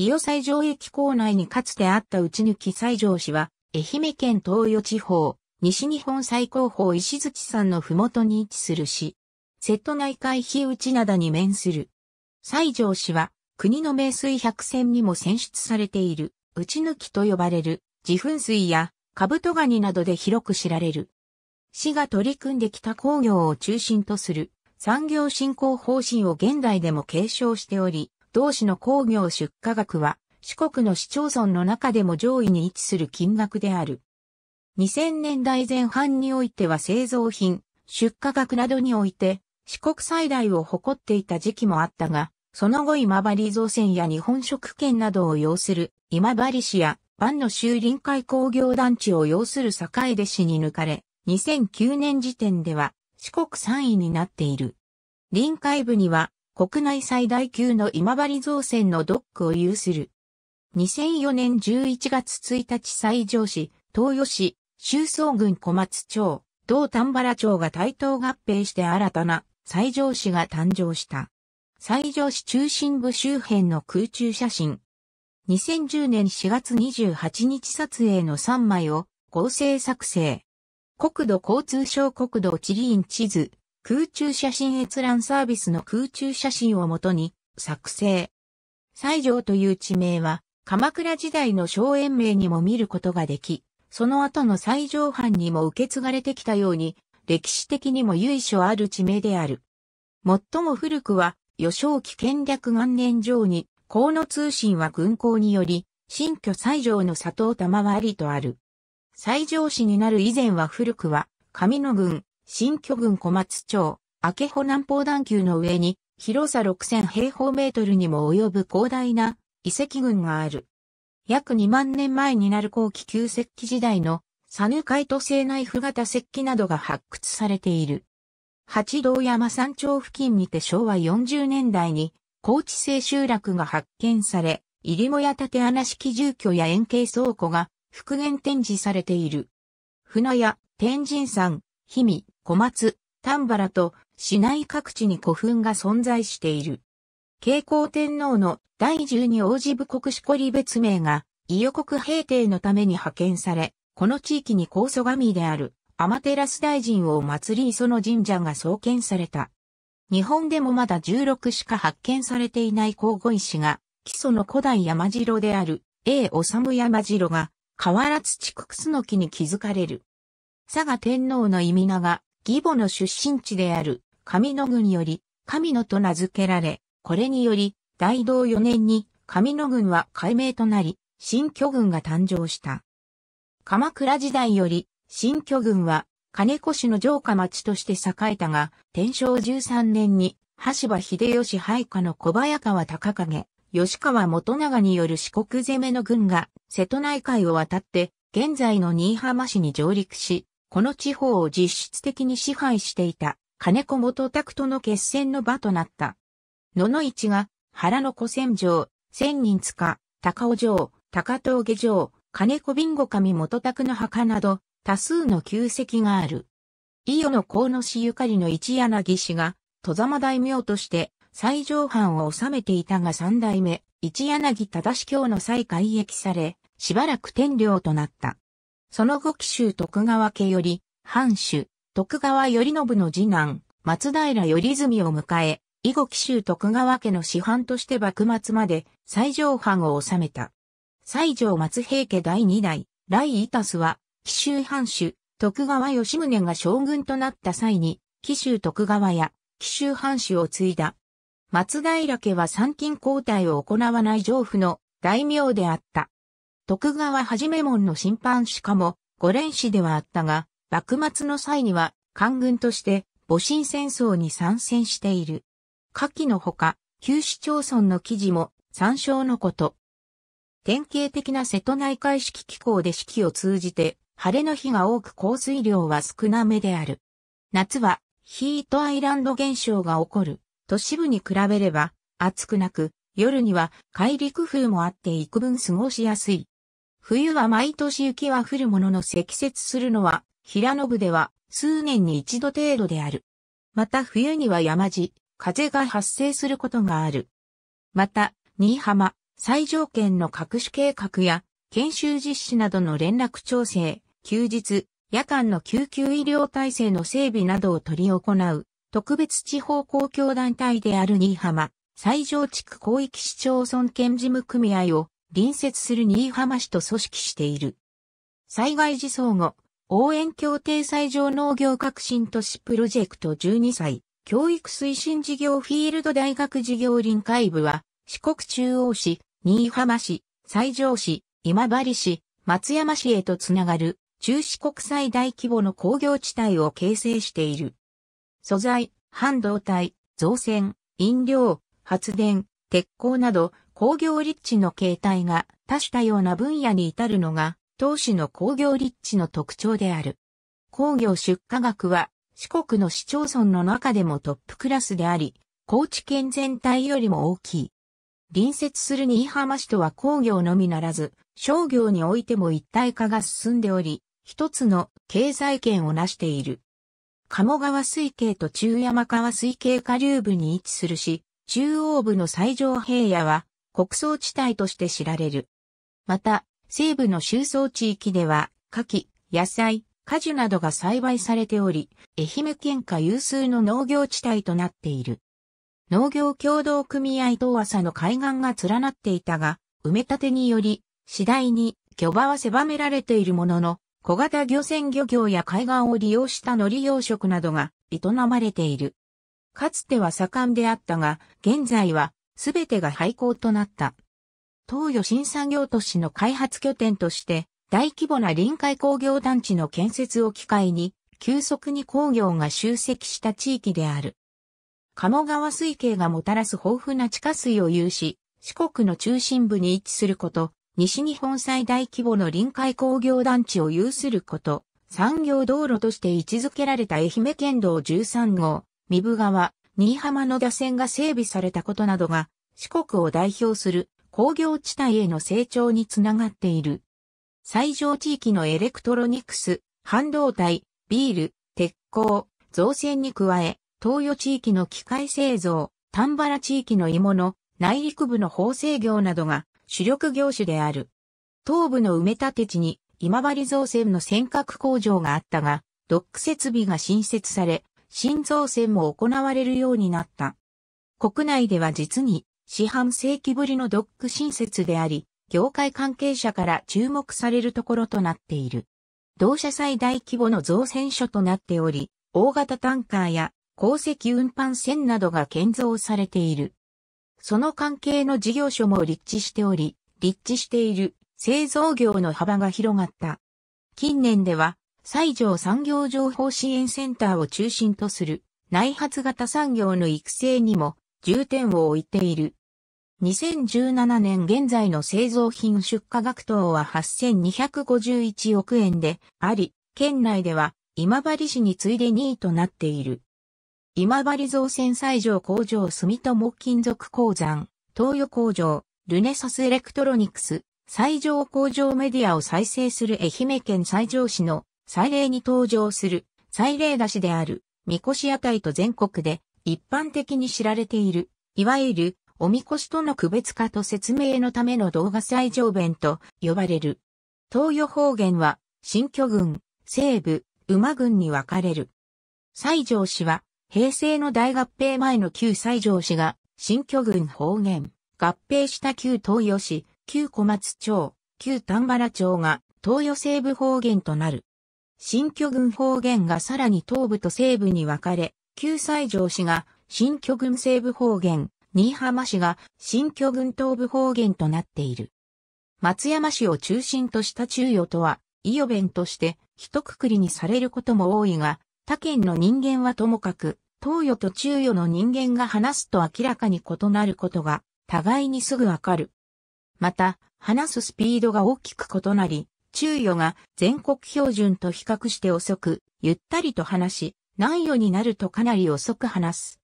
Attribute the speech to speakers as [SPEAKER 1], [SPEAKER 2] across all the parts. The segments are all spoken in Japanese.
[SPEAKER 1] 伊予西条駅構内にかつてあった内抜き西条市は、愛媛県東予地方、西日本最高峰石月山のふもとに位置する市。瀬戸内海日内灘に面する。西条市は、国の名水百選にも選出されている、内抜きと呼ばれる、自噴水や、カブトガニなどで広く知られる。市が取り組んできた工業を中心とする、産業振興方針を現代でも継承しており、同市の工業出荷額は、四国の市町村の中でも上位に位置する金額である。2000年代前半においては製造品、出荷額などにおいて、四国最大を誇っていた時期もあったが、その後今治造船や日本食券などを要する今治市や万の州臨海工業団地を要する坂出市に抜かれ、2009年時点では四国3位になっている。臨海部には国内最大級の今治造船のドックを有する。2004年11月1日西条市、東予市、周総郡小松町、同丹原町が対等合併して新たな西条市が誕生した。西条市中心部周辺の空中写真。2010年4月28日撮影の3枚を合成作成。国土交通省国土地理院地図、空中写真閲覧サービスの空中写真をもとに作成。西条という地名は鎌倉時代の荘園名にも見ることができ、その後の西条藩にも受け継がれてきたように、歴史的にも由緒ある地名である。最も古くは、予正期権略元年上に、河野通信は軍港により、新居西条の里を賜りとある。西条市になる以前は古くは、上野郡、新居郡小松町、明穂南方段丘の上に、広さ6000平方メートルにも及ぶ広大な遺跡群がある。約2万年前になる後期旧石器時代のサヌカイト製ナイフ型石器などが発掘されている。八道山山頂付近にて昭和40年代に高知製集落が発見され、入母や縦穴式住居や円形倉庫が復元展示されている。船屋、天神山、氷見、小松、丹原と市内各地に古墳が存在している。慶光天皇の第十二王子部国子堀別名が、伊予国平定のために派遣され、この地域に高祖神である、天照大臣を祀り磯の神社が創建された。日本でもまだ16しか発見されていない皇后石が、基礎の古代山城である A 治山城が、河原土楠木に築かれる。佐賀天皇の意味名が、義母の出身地である上野郡より上野と名付けられ、これにより大同4年に上野郡は改名となり、新居郡が誕生した。鎌倉時代より新居郡は金子市の城下町として栄えたが、天正13年に橋場秀吉配下の小早川高影、吉川元長による四国攻めの軍が瀬戸内海を渡って、現在の新居浜市に上陸し、この地方を実質的に支配していた金子元拓との決戦の場となった。野々市が原の古戦場、千人塚、高尾城、高峠城、金子ビンゴ神元拓の墓など多数の旧跡がある。伊予の河野氏ゆかりの一柳氏が、戸様大名として最上藩を治めていたが三代目、一柳正教の際改役され、しばらく天領となった。その後紀州徳川家より、藩主、徳川頼信の次男、松平頼泉を迎え、以後紀州徳川家の師範として幕末まで西条藩を治めた。西条松平家第二代、来イタスは、紀州藩主、徳川吉宗が将軍となった際に、紀州徳川や紀州藩主を継いだ。松平家は参勤交代を行わない上府の大名であった。徳川はじめ門の審判士かも、五連士ではあったが、幕末の際には、官軍として、戊辰戦争に参戦している。下記のほか、旧市町村の記事も、参照のこと。典型的な瀬戸内海式気候で四季を通じて、晴れの日が多く降水量は少なめである。夏は、ヒートアイランド現象が起こる。都市部に比べれば、暑くなく、夜には、海陸風もあって幾分過ごしやすい。冬は毎年雪は降るものの積雪するのは、平野部では数年に一度程度である。また冬には山地、風が発生することがある。また、新居浜、最上圏の各種計画や、研修実施などの連絡調整、休日、夜間の救急医療体制の整備などを取り行う、特別地方公共団体である新居浜、最上地区広域市町村県事務組合を、隣接する新居浜市と組織している。災害時相互、応援協定最上農業革新都市プロジェクト12歳、教育推進事業フィールド大学事業臨海部は、四国中央市、新居浜市、西条市、今治市、松山市へとつながる、中四国最大規模の工業地帯を形成している。素材、半導体、造船、飲料、発電、鉄鋼など、工業立地の形態が多種多様な分野に至るのが、当市の工業立地の特徴である。工業出荷額は四国の市町村の中でもトップクラスであり、高知県全体よりも大きい。隣接する新居浜市とは工業のみならず、商業においても一体化が進んでおり、一つの経済圏を成している。鴨川水系と中山川水系下流部に位置するし、中央部の最上平野は穀倉地帯として知られる。また、西部の周総地域では、牡蠣、野菜、果樹などが栽培されており、愛媛県下有数の農業地帯となっている。農業協同組合と朝の海岸が連なっていたが、埋め立てにより、次第に漁場は狭められているものの、小型漁船漁業や海岸を利用した海苔養殖などが営まれている。かつては盛んであったが、現在はすべてが廃校となった。東予新産業都市の開発拠点として、大規模な臨海工業団地の建設を機会に、急速に工業が集積した地域である。鴨川水系がもたらす豊富な地下水を有し、四国の中心部に位置すること、西日本最大規模の臨海工業団地を有すること、産業道路として位置づけられた愛媛県道13号、三部川、新居浜の漁船が整備されたことなどが、四国を代表する工業地帯への成長につながっている。最上地域のエレクトロニクス、半導体、ビール、鉄鋼、造船に加え、東予地域の機械製造、丹原地域の鋳物、内陸部の縫製業などが主力業種である。東部の埋め立て地に今治造船の尖閣工場があったが、ドック設備が新設され、新造船も行われるようになった。国内では実に四半世紀ぶりのドック新設であり、業界関係者から注目されるところとなっている。同社最大規模の造船所となっており、大型タンカーや鉱石運搬船などが建造されている。その関係の事業所も立地しており、立地している製造業の幅が広がった。近年では西条産業情報支援センターを中心とする内発型産業の育成にも重点を置いている。2017年現在の製造品出荷額等は8251億円であり、県内では今治市に次いで2位となっている。今治造船西条工場住友金属鉱山、東予工場、ルネサスエレクトロニクス、西条工場メディアを再生する愛媛県西条市の祭礼に登場する祭礼出しである、みこし屋台と全国で一般的に知られている、いわゆるおみこしとの区別化と説明のための動画最上弁と呼ばれる。東予方言は、新居郡、西部、馬郡に分かれる。西条市は、平成の大合併前の旧西条市が、新居郡方言、合併した旧東予市、旧小松町、旧丹原町が、東予西部方言となる。新居郡方言がさらに東部と西部に分かれ、旧西条市が新居郡西部方言、新居浜市が新居郡東部方言となっている。松山市を中心とした中予とは、伊予弁として一括りにされることも多いが、他県の人間はともかく、東予と中予の人間が話すと明らかに異なることが、互いにすぐわかる。また、話すスピードが大きく異なり、昼夜が全国標準と比較して遅く、ゆったりと話し、南予になるとかなり遅く話す。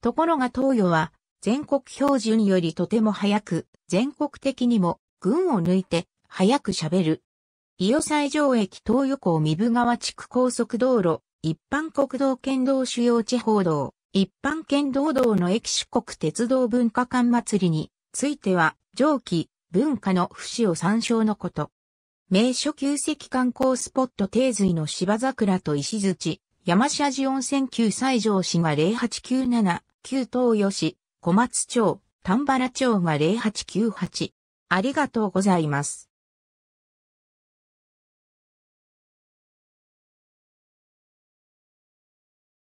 [SPEAKER 1] ところが東予は、全国標準よりとても早く、全国的にも、群を抜いて、早く喋る。伊予西条駅東予港三部川地区高速道路、一般国道県道主要地方道、一般県道道の駅四国鉄道文化館祭りについては、上記、文化の不死を参照のこと。名所旧跡観光スポット定水の芝桜と石槌、山下寺温泉旧西条市が0897、旧東予市、小松町、丹原町が0898。ありがとうございます。